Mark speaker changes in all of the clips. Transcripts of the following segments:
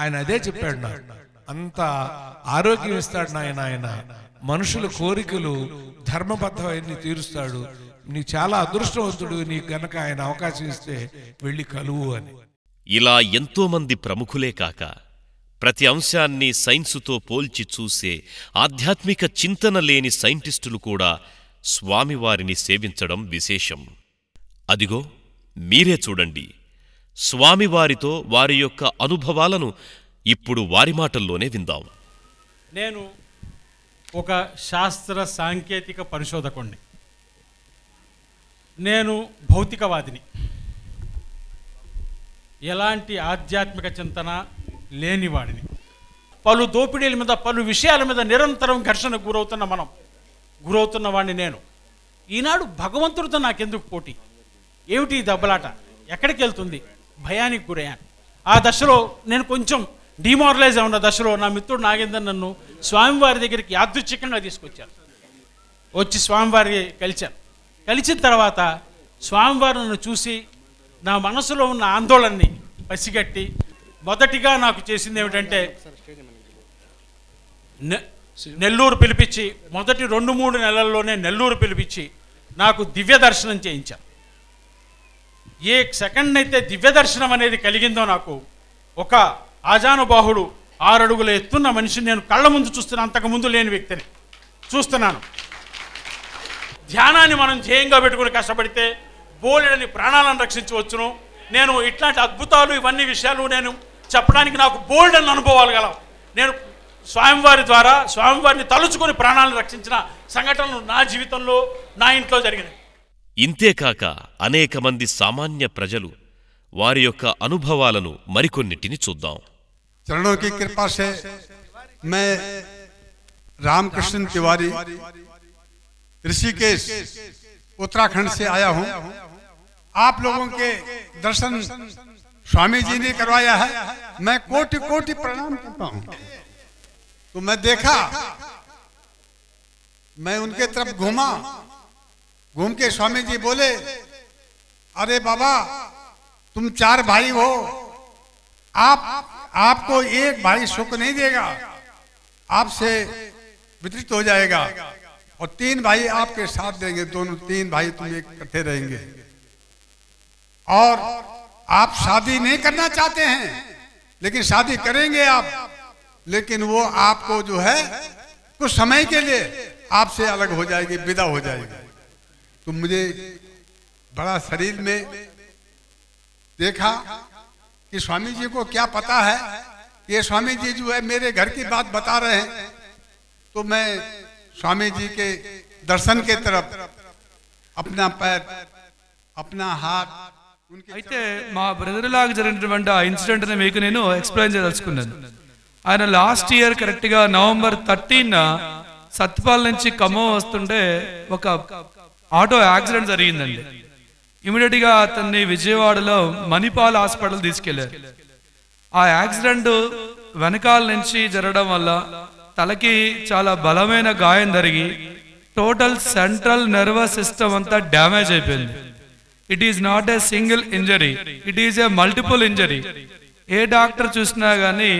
Speaker 1: ఆయన అదే చెప్పాడు నాకు అంత ఆరోగ్యం ఇస్తాడు నాయన ఆయన మనుషుల కోరికలు ధర్మబద్ధమైన తీరుస్తాడు నీ చాలా అదృష్టవంతుడు నీ గనక ఆయన అవకాశం ఇస్తే వెళ్ళి కలువు అని
Speaker 2: ఇలా ఎంతోమంది ప్రముఖులే కాక ప్రతి అంశాన్ని సైన్సుతో పోల్చి చూసే ఆధ్యాత్మిక చింతన లేని సైంటిస్టులు కూడా స్వామివారిని సేవించడం విశేషం అదిగో మీరే చూడండి స్వామివారితో వారి యొక్క అనుభవాలను ఇప్పుడు వారి మాటల్లోనే విందాం
Speaker 3: నేను ఒక శాస్త్ర సాంకేతిక పరిశోధకుణ్ణి నేను భౌతికవాదిని ఎలాంటి ఆధ్యాత్మిక చింతన లేనివాడిని పలు దోపిడీల మీద పలు విషయాల మీద నిరంతరం ఘర్షణ గురవుతున్న మనం గురవుతున్న వాడిని నేను ఈనాడు భగవంతుడితో నాకెందుకు పోటీ ఏమిటి దెబ్బలాట ఎక్కడికి వెళ్తుంది భయానికి గురయ్యాను ఆ దశలో నేను కొంచెం డిమారలైజ్ ఉన్న దశలో నా మిత్రుడు నాగేందర్ నన్ను స్వామివారి దగ్గరికి యాదృచ్ఛికంగా తీసుకొచ్చారు వచ్చి స్వామివారి కలిచాను కలిసిన తర్వాత స్వామివారు నన్ను చూసి నా మనసులో ఉన్న ఆందోళనని పసిగట్టి మొదటిగా నాకు చేసింది ఏమిటంటే నెల్లూరు పిలిపించి మొదటి రెండు మూడు నెలల్లోనే నెల్లూరు పిలిపించి నాకు దివ్య దర్శనం చేయించాను ఏ సెకండ్ అయితే దివ్య దర్శనం అనేది కలిగిందో నాకు ఒక ఆజానుబాహుడు ఆరడుగుల ఎత్తున్న మనిషిని నేను కళ్ళ ముందు చూస్తున్నా అంతకుముందు లేని వ్యక్తిని చూస్తున్నాను ధ్యానాన్ని మనం ధ్యేయంగా పెట్టుకుని కష్టపడితే బోలెడని ప్రాణాలను రక్షించవచ్చును నేను ఇట్లాంటి అద్భుతాలు ఇవన్నీ విషయాలు నేను చెప్పడానికి నాకు బోల్డ్ అని అనుభవాలు గలవు నేను స్వామివారి ద్వారా స్వామివారిని తలుచుకొని ప్రాణాలను రక్షించిన సంఘటనలు నా జీవితంలో నా ఇంట్లో జరిగినాయి
Speaker 2: इन्ते काका अनेक మంది సామాన్య ప్రజలు వారి యొక్క అనుభవాలను మరికొన్నిటిని చూద్దాం
Speaker 4: చరణోకి కృప చే ਮੈਂ రామకృష్ణ तिवारी ఋషికేష్ ఉత్తరాఖండ్ సే ఆయా హు ఆప్ లోగోం కే దర్శన్ స్వామిజీ ని కర్వాయా హ మੈਂ कोटि कोटि प्रणाम కతా తు మੈਂ దేఖా మੈਂ unke taraf ghuma घूम के स्वामी जी बोले अरे बाबा तुम चार भाई हो आप आपको एक भाई सुख नहीं देगा आपसे वितरित हो जाएगा और तीन भाई आपके साथ देंगे दोनों तीन भाई तुम कथे रहेंगे और आप शादी नहीं करना चाहते हैं लेकिन शादी करेंगे आप लेकिन वो आपको जो है कुछ समय के लिए आपसे अलग हो जाएगी विदा हो जाएगी तो मुझे बड़ा शरीर में देखा कि स्वामी जी को क्या पता है ये स्वामी जी जो है मेरे घर की बात बता रहे हैं तो मैं स्वामी जी के दर्शन के तरफ अपना पैर
Speaker 1: अपना हाथ एक्सप्लेन आये last year November thirteen Satpal खम ఆటో యాక్సిడెంట్ జరిగిందండి గా అతన్ని విజయవాడలో మణిపాల్ హాస్పిటల్ తీసుకెళ్లారు ఆ యాక్సిడెంట్ వెనకాల నుంచి జరగడం వల్ల తలకి చాలా బలమైన గాయం జరిగి టోటల్ సెంట్రల్ నర్వస్ సిస్టమ్ అంతా డ్యామేజ్ అయిపోయింది it is not a single injury it is a multiple injury a doctor చూసినా కానీ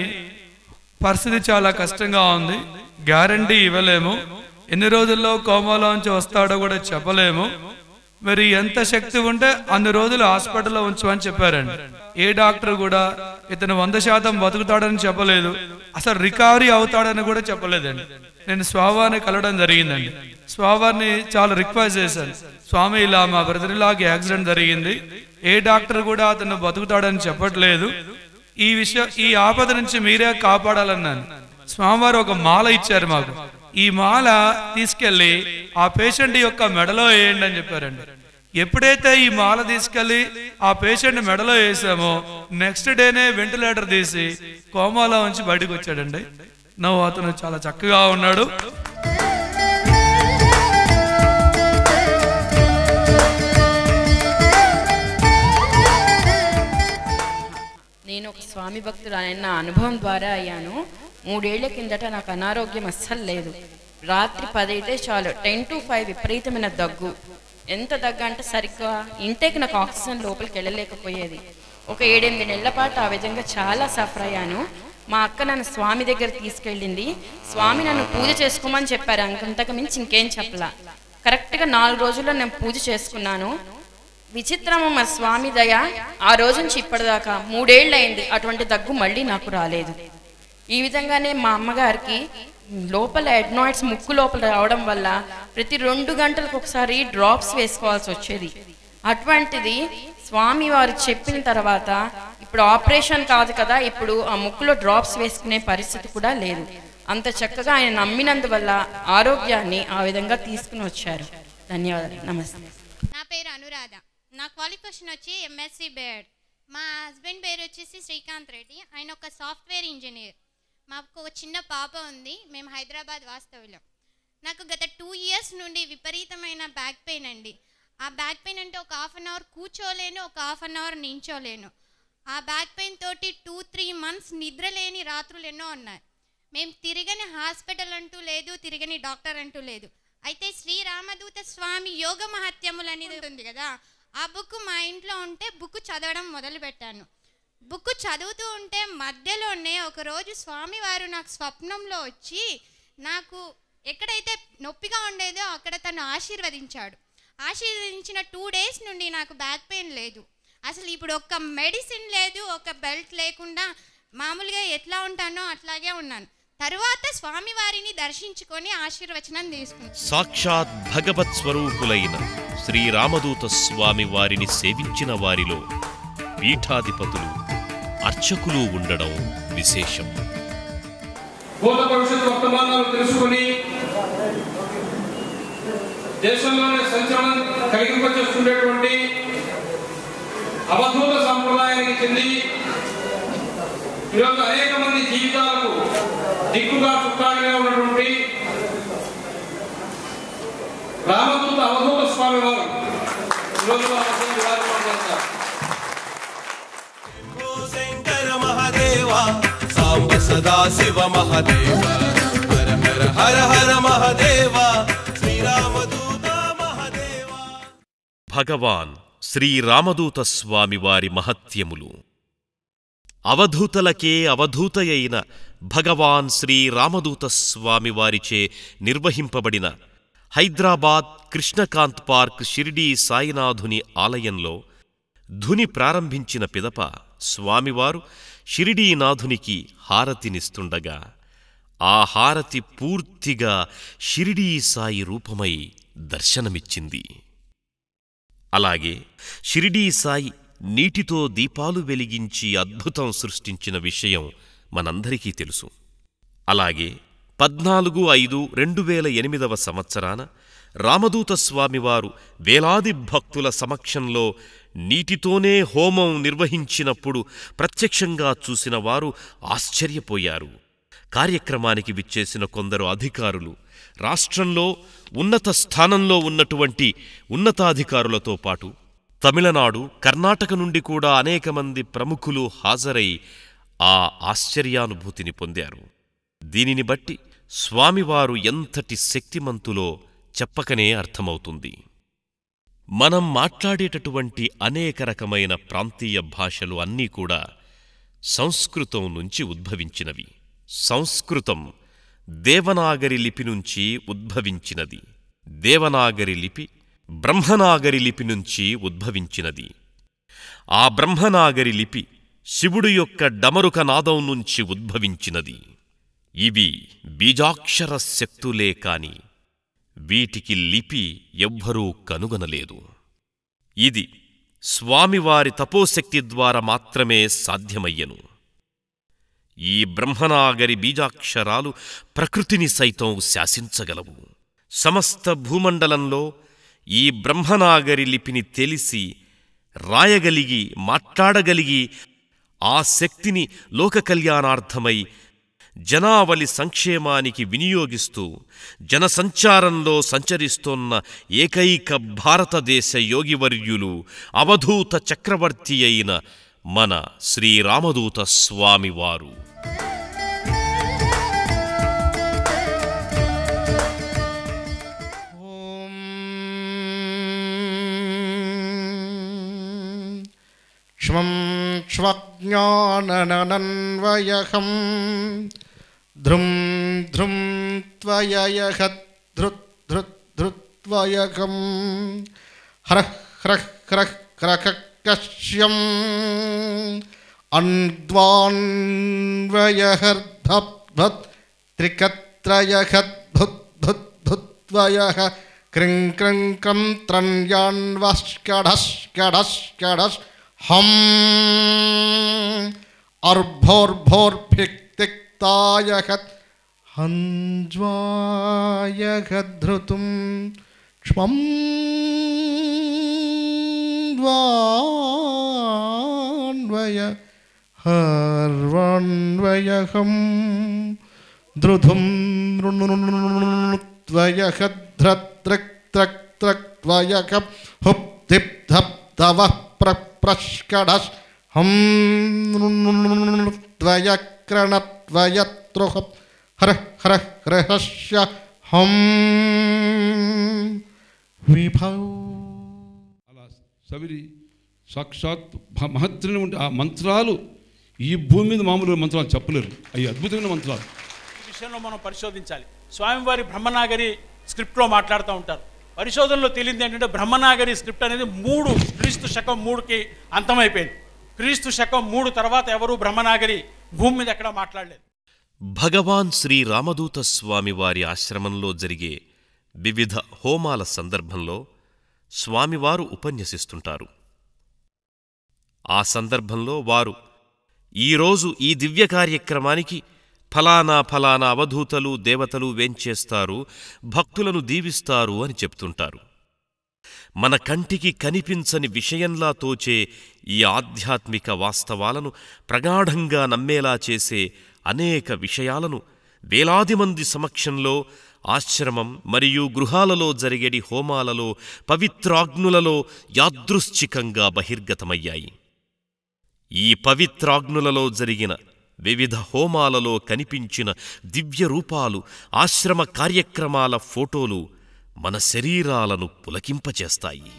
Speaker 1: పరిస్థితి చాలా కష్టంగా ఉంది గ్యారంటీ ఇవ్వలేము ఎన్ని రోజుల్లో కోమలోంచి వస్తాడో కూడా చెప్పలేము మరి ఎంత శక్తి ఉంటే అన్ని రోజులు హాస్పిటల్లో ఉంచమని చెప్పారండి ఏ డాక్టర్ కూడా ఇతను వంద శాతం బతుకుతాడని చెప్పలేదు అసలు రికవరీ అవుతాడని కూడా చెప్పలేదండి నేను స్వావాన్ని కలవడం జరిగిందండి స్వావాన్ని చాలా రిక్వెస్ట్ చేశాను స్వామి ఇలా మా బ్రదర్ ఇలాగే యాక్సిడెంట్ జరిగింది ఏ డాక్టర్ కూడా అతను బతుకుతాడని చెప్పట్లేదు ఈ విషయం ఈ ఆపద నుంచి మీరే కాపాడాలన్నాను స్వామివారు ఒక మాల ఇచ్చారు మాకు ఈ మాల తీసుకెళ్ళి ఆ పేషెంట్ యొక్క మెడలో వేయండి అని చెప్పారండి ఎప్పుడైతే ఈ మాల తీసుకెళ్ళి ఆ పేషెంట్ మెడలో వేసామో నెక్స్ట్ డేనే వెంటిలేటర్ తీసి కోమాలో ఉంచి బయటకు వచ్చాడండి నువ్వు అతను చాలా చక్కగా ఉన్నాడు
Speaker 5: నేను ఒక స్వామి భక్తుడు ఆయన అనుభవం ద్వారా అయ్యాను మూడేళ్ల కిందట నాకు అనారోగ్యం అస్సలు లేదు రాత్రి పదైతే చాలు టెన్ టు ఫైవ్ విపరీతమైన దగ్గు ఎంత దగ్గు అంటే సరిగ్గా ఇంటేకి నాకు ఆక్సిజన్ లోపలికి వెళ్ళలేకపోయేది ఒక ఏడెనిమిది నెలల పాటు ఆ విధంగా చాలా సఫర్ అయ్యాను మా అక్క నన్ను స్వామి దగ్గర తీసుకెళ్ళింది స్వామి నన్ను పూజ చేసుకోమని చెప్పారు అంతకు మించి ఇంకేం చెప్పలా కరెక్ట్గా నాలుగు రోజుల్లో నేను పూజ చేసుకున్నాను విచిత్రము మా స్వామి దయ ఆ రోజు నుంచి ఇప్పటిదాకా అయింది అటువంటి దగ్గు మళ్ళీ నాకు రాలేదు ఈ విధంగానే మా అమ్మగారికి లోపల ఎడ్నాయిడ్స్ ముక్కు లోపల రావడం వల్ల ప్రతి రెండు గంటలకు ఒకసారి డ్రాప్స్ వేసుకోవాల్సి వచ్చేది అటువంటిది స్వామి వారు చెప్పిన తర్వాత ఇప్పుడు ఆపరేషన్ కాదు కదా ఇప్పుడు ఆ ముక్కులో డ్రాప్స్ వేసుకునే పరిస్థితి కూడా లేదు అంత చక్కగా ఆయన నమ్మినందువల్ల ఆరోగ్యాన్ని ఆ విధంగా తీసుకుని వచ్చారు ధన్యవాదాలు నమస్తే నా పేరు అనురాధ నా క్వాలిఫికేషన్ వచ్చి ఎంఎస్సి బేడ్ e మా హస్బెండ్ పేరు వచ్చేసి శ్రీకాంత్ రెడ్డి ఆయన ఒక సాఫ్ట్వేర్ ఇంజనీర్ మాకు ఒక చిన్న పాప ఉంది మేము హైదరాబాద్ వాస్తవ్యం నాకు గత టూ ఇయర్స్ నుండి విపరీతమైన బ్యాక్ పెయిన్ అండి ఆ బ్యాక్ పెయిన్ అంటే ఒక హాఫ్ అన్ అవర్ కూర్చోలేను ఒక హాఫ్ అన్ అవర్ నించోలేను ఆ బ్యాక్ పెయిన్ తోటి టూ త్రీ మంత్స్ నిద్రలేని రాత్రులు ఎన్నో ఉన్నాయి మేము తిరగని హాస్పిటల్ అంటూ లేదు తిరగని డాక్టర్ అంటూ లేదు అయితే శ్రీ రామదూత స్వామి యోగ మహత్యములు అనేది ఉంటుంది కదా ఆ బుక్ మా ఇంట్లో ఉంటే బుక్ చదవడం మొదలుపెట్టాను బుక్ చదువుతూ ఉంటే మధ్యలోనే ఒకరోజు స్వామివారు నాకు స్వప్నంలో వచ్చి నాకు ఎక్కడైతే నొప్పిగా ఉండేదో అక్కడ తను ఆశీర్వదించాడు ఆశీర్వదించిన టూ డేస్ నుండి నాకు బ్యాక్ పెయిన్ లేదు అసలు ఇప్పుడు ఒక్క మెడిసిన్ లేదు ఒక బెల్ట్ లేకుండా మామూలుగా ఎట్లా ఉంటానో అట్లాగే ఉన్నాను తరువాత స్వామివారిని దర్శించుకొని ఆశీర్వచనం తీసుకున్నాను
Speaker 2: సాక్షాత్ భగవత్ స్వరూపులైన శ్రీరామదూత స్వామి వారిని సేవించిన వారిలో పీఠాధిపతులు అర్చకులు ఉండడం విశేషం
Speaker 3: భూత భవిష్యత్ వర్తమానాలు తెలుసుకుని దేశంలోనే సంచలనం కలిగింపచేస్తుండేటువంటి అవధూత సంప్రదాయానికి చెంది ఈరోజు అనేక మంది జీవితాలకు దిక్కుగా చుట్టాలుగా ఉన్నటువంటి రామదూత అవధూత స్వామి వారు ఈరోజు
Speaker 2: సదాశివ మహదేవ హర హర హర హర
Speaker 1: మహదేవ శ్రీరామదూత
Speaker 2: మహదేవ భగవాన్ శ్రీరామదూత స్వామివారి మహత్యములు అవధూతలకే అవధూతయైన భగవాన్ శ్రీరామదూత స్వామివారిచే నిర్వహింపబడిన హైదరాబాద్ కృష్ణకాంత్ పార్క్ షిరిడీ సాయినాథుని ఆలయంలో ధుని ప్రారంభించిన పిదప స్వామివారు షిరిడీనాథునికి హారతినిస్తుండగా ఆ హారతి పూర్తిగా షిరిడీ సాయి రూపమై దర్శనమిచ్చింది అలాగే షిరిడీ సాయి నీటితో దీపాలు వెలిగించి అద్భుతం సృష్టించిన విషయం మనందరికీ తెలుసు అలాగే పద్నాలుగు ఐదు రెండు వేల ఎనిమిదవ సంవత్సరాన రామదూత స్వామివారు వేలాది భక్తుల సమక్షంలో నీటితోనే హోమం నిర్వహించినప్పుడు ప్రత్యక్షంగా చూసిన వారు ఆశ్చర్యపోయారు కార్యక్రమానికి విచ్చేసిన కొందరు అధికారులు రాష్ట్రంలో ఉన్నత స్థానంలో ఉన్నటువంటి ఉన్నతాధికారులతో పాటు తమిళనాడు కర్ణాటక నుండి కూడా అనేక మంది ప్రముఖులు హాజరై ఆ ఆశ్చర్యానుభూతిని పొందారు దీనిని బట్టి స్వామివారు ఎంతటి శక్తిమంతులో చెప్పకనే అర్థమవుతుంది మనం మాట్లాడేటటువంటి అనేక రకమైన ప్రాంతీయ భాషలు అన్నీ కూడా సంస్కృతం నుంచి ఉద్భవించినవి సంస్కృతం దేవనాగరి లిపి నుంచి ఉద్భవించినది దేవనాగరి లిపి బ్రహ్మనాగరి లిపి నుంచి ఉద్భవించినది ఆ బ్రహ్మనాగరి లిపి శివుడు యొక్క డమరుక నాదం నుంచి ఉద్భవించినది ఇవి బీజాక్షర శక్తులే కాని వీటికి లిపి ఎవ్వరూ కనుగొనలేదు ఇది స్వామివారి తపోశక్తి ద్వారా మాత్రమే సాధ్యమయ్యను ఈ బ్రహ్మనాగరి బీజాక్షరాలు ప్రకృతిని సైతం శాసించగలవు సమస్త భూమండలంలో ఈ బ్రహ్మనాగరి లిపిని తెలిసి రాయగలిగి మాట్లాడగలిగి ఆ శక్తిని లోక కళ్యాణార్థమై జనావళి సంక్షేమానికి వినియోగిస్తూ జనసంచారంలో సంచరిస్తోన్న ఏకైక భారతదేశ యోగివర్యులు అవధూత చక్రవర్తి అయిన మన శ్రీరామదూత స్వామివారు
Speaker 6: क्ष्मं क्ष्वज्ञाननन्वयहम् ध्रुम ध्रुं त्वययह धृत् धृत् धृत्वयकं ह्र ह्र ह्रः क्रककश्यम् अण्ड्वान्वयहर्धभत् त्रिकत्रयहद्भुद्भुद्भुत्वयः क्रिं क्रिं क्रं त्रन्यान्वष्कडश्कडश्कडश् हम् अर्भोर्भोर्भिक् तायहत् हञ्ज्वायघधृतुं क्ष्मं द्वान्वय हर्वण्वयहं द्रुधुं नृणुत्वयहद्रत्रक्त्रक्त्रक्त्वयः हुब्धिब्धब्धवः प्रप्रष्कडः हं नृणुत्वयः कृणत्वयत्रुः హర హర हृहस्य హం
Speaker 3: విభౌ అలా సవిరి సాక్షాత్ మహత్తరణ ఉంటే ఆ మంత్రాలు ఈ భూమి మీద మామూలు మంత్రాలు చెప్పలేరు అవి అద్భుతమైన మంత్రాలు ఈ విషయంలో మనం పరిశోధించాలి స్వామివారి బ్రహ్మనాగరి స్క్రిప్ట్లో మాట్లాడుతూ ఉంటారు పరిశోధనలో తెలియదు ఏంటంటే బ్రహ్మనాగరి స్క్రిప్ట్ అనేది మూడు క్రీస్తు శకం మూడుకి అంతమైపోయింది క్రీస్తు శకం మూడు తర్వాత ఎవరు బ్రహ్మనాగరి భూమి మీద ఎక్కడా మాట్లాడలేదు
Speaker 2: భగవాన్ శ్రీ రామదూత స్వామివారి ఆశ్రమంలో జరిగే వివిధ హోమాల సందర్భంలో స్వామివారు ఉపన్యసిస్తుంటారు ఆ సందర్భంలో వారు ఈరోజు ఈ దివ్య కార్యక్రమానికి ఫలానా ఫలానా అవధూతలు దేవతలు వేంచేస్తారు భక్తులను దీవిస్తారు అని చెప్తుంటారు మన కంటికి కనిపించని విషయంలా తోచే ఈ ఆధ్యాత్మిక వాస్తవాలను ప్రగాఢంగా నమ్మేలా చేసే అనేక విషయాలను వేలాది మంది సమక్షంలో ఆశ్రమం మరియు గృహాలలో జరిగేడి హోమాలలో పవిత్రాగ్నులలో యాదృశ్చికంగా బహిర్గతమయ్యాయి ఈ పవిత్రాగ్నులలో జరిగిన వివిధ హోమాలలో కనిపించిన దివ్య రూపాలు ఆశ్రమ కార్యక్రమాల ఫోటోలు మన శరీరాలను పులకింపచేస్తాయి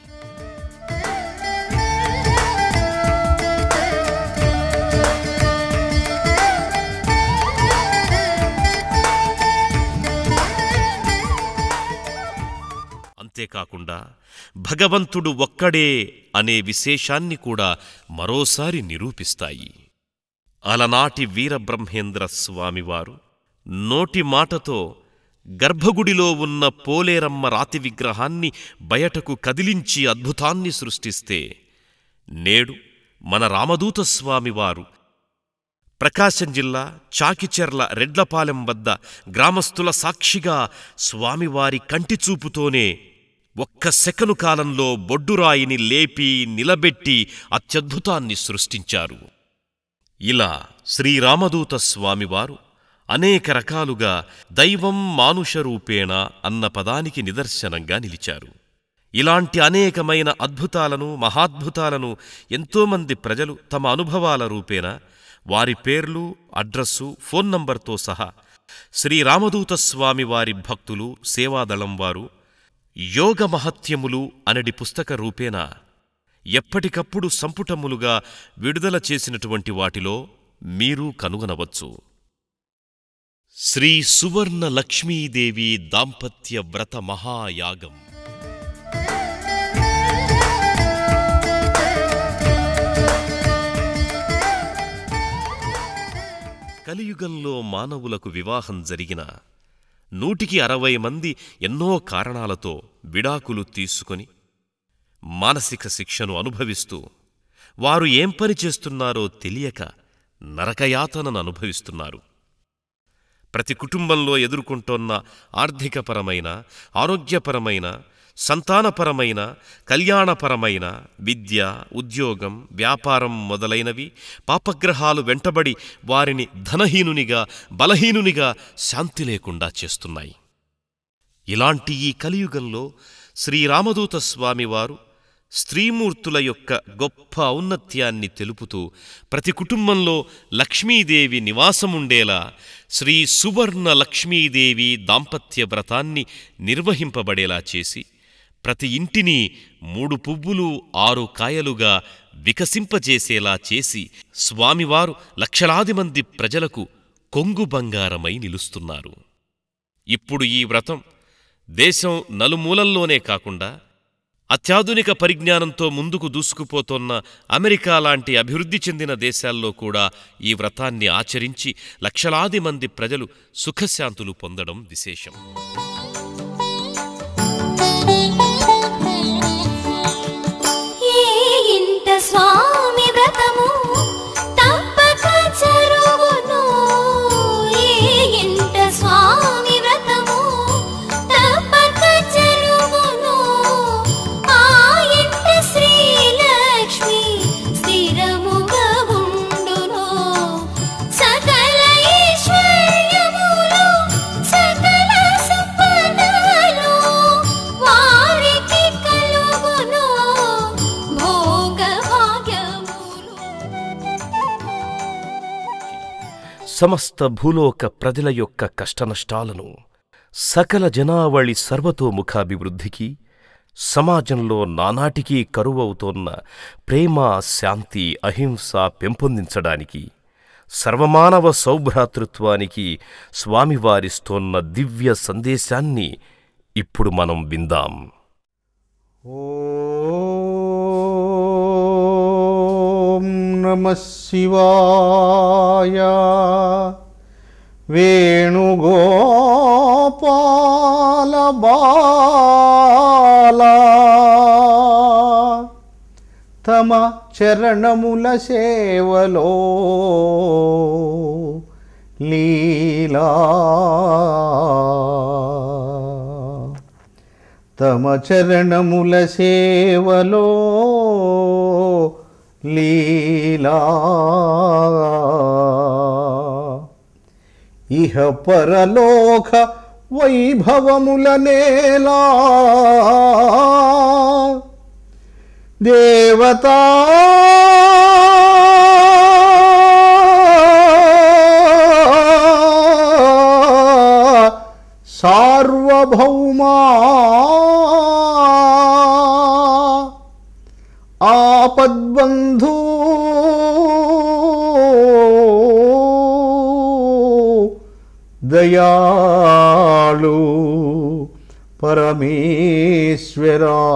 Speaker 2: అంతేకాకుండా భగవంతుడు ఒక్కడే అనే విశేషాన్ని కూడా మరోసారి నిరూపిస్తాయి అలనాటి వీరబ్రహ్మేంద్ర స్వామివారు నోటి మాటతో గర్భగుడిలో ఉన్న పోలేరమ్మ రాతి విగ్రహాన్ని బయటకు కదిలించి అద్భుతాన్ని సృష్టిస్తే నేడు మన రామదూత స్వామివారు ప్రకాశం జిల్లా చాకిచెర్ల రెడ్లపాలెం వద్ద గ్రామస్తుల సాక్షిగా స్వామివారి కంటిచూపుతోనే ఒక్క సెకను కాలంలో బొడ్డురాయిని లేపి నిలబెట్టి అత్యద్భుతాన్ని సృష్టించారు ఇలా శ్రీరామదూత స్వామివారు అనేక రకాలుగా దైవం మానుష రూపేణ అన్న పదానికి నిదర్శనంగా నిలిచారు ఇలాంటి అనేకమైన అద్భుతాలను మహాద్భుతాలను ఎంతోమంది ప్రజలు తమ అనుభవాల రూపేణ వారి పేర్లు అడ్రస్సు ఫోన్ నంబర్తో సహా శ్రీరామదూత స్వామి వారి భక్తులు సేవాదళం వారు యోగ మహత్యములు అనడి పుస్తక రూపేణ ఎప్పటికప్పుడు సంపుటములుగా విడుదల చేసినటువంటి వాటిలో మీరూ కనుగొనవచ్చు శ్రీ సువర్ణ లక్ష్మీదేవి దాంపత్య వ్రత మహాయాగం కలియుగంలో మానవులకు వివాహం జరిగిన నూటికి అరవై మంది ఎన్నో కారణాలతో విడాకులు తీసుకొని మానసిక శిక్షను అనుభవిస్తూ వారు ఏం పని చేస్తున్నారో తెలియక నరకయాతనను అనుభవిస్తున్నారు ప్రతి కుటుంబంలో ఎదుర్కొంటోన్న ఆర్థికపరమైన ఆరోగ్యపరమైన సంతానపరమైన కళ్యాణపరమైన విద్య ఉద్యోగం వ్యాపారం మొదలైనవి పాపగ్రహాలు వెంటబడి వారిని ధనహీనునిగా బలహీనునిగా శాంతి లేకుండా చేస్తున్నాయి ఇలాంటి ఈ కలియుగంలో శ్రీరామదూత స్వామివారు స్త్రీమూర్తుల యొక్క గొప్ప ఔన్నత్యాన్ని తెలుపుతూ ప్రతి కుటుంబంలో లక్ష్మీదేవి నివాసముండేలా శ్రీ సువర్ణ లక్ష్మీదేవి దాంపత్య వ్రతాన్ని నిర్వహింపబడేలా చేసి ప్రతి ఇంటిని మూడు పువ్వులు ఆరు కాయలుగా వికసింపజేసేలా చేసి స్వామివారు లక్షలాది మంది ప్రజలకు కొంగు బంగారమై నిలుస్తున్నారు ఇప్పుడు ఈ వ్రతం దేశం నలుమూలల్లోనే కాకుండా అత్యాధునిక పరిజ్ఞానంతో ముందుకు దూసుకుపోతోన్న అమెరికా లాంటి అభివృద్ధి చెందిన దేశాల్లో కూడా ఈ వ్రతాన్ని ఆచరించి లక్షలాది మంది ప్రజలు సుఖశాంతులు పొందడం విశేషం సమస్త భూలోక ప్రజల యొక్క కష్టనష్టాలను సకల జనావళి సర్వతోముఖాభివృద్ధికి సమాజంలో నానాటికీ కరువవుతోన్న ప్రేమ శాంతి అహింస పెంపొందించడానికి సర్వమానవ సౌభ్రాతృత్వానికి స్వామివారిస్తోన్న దివ్య సందేశాన్ని ఇప్పుడు మనం విందాం ఓ
Speaker 6: नमः शिवाय వేణుగోపాలబాలా తమ చరణముల సేవలో లీలా తమ చరణముల సేవలో लीला इह परलोक వైభవములనేలా దేవతా సార్వభౌమా ಆಪದ್ಬಂಧು ದಯಾಳು ಪರಮೇಶ್ವರ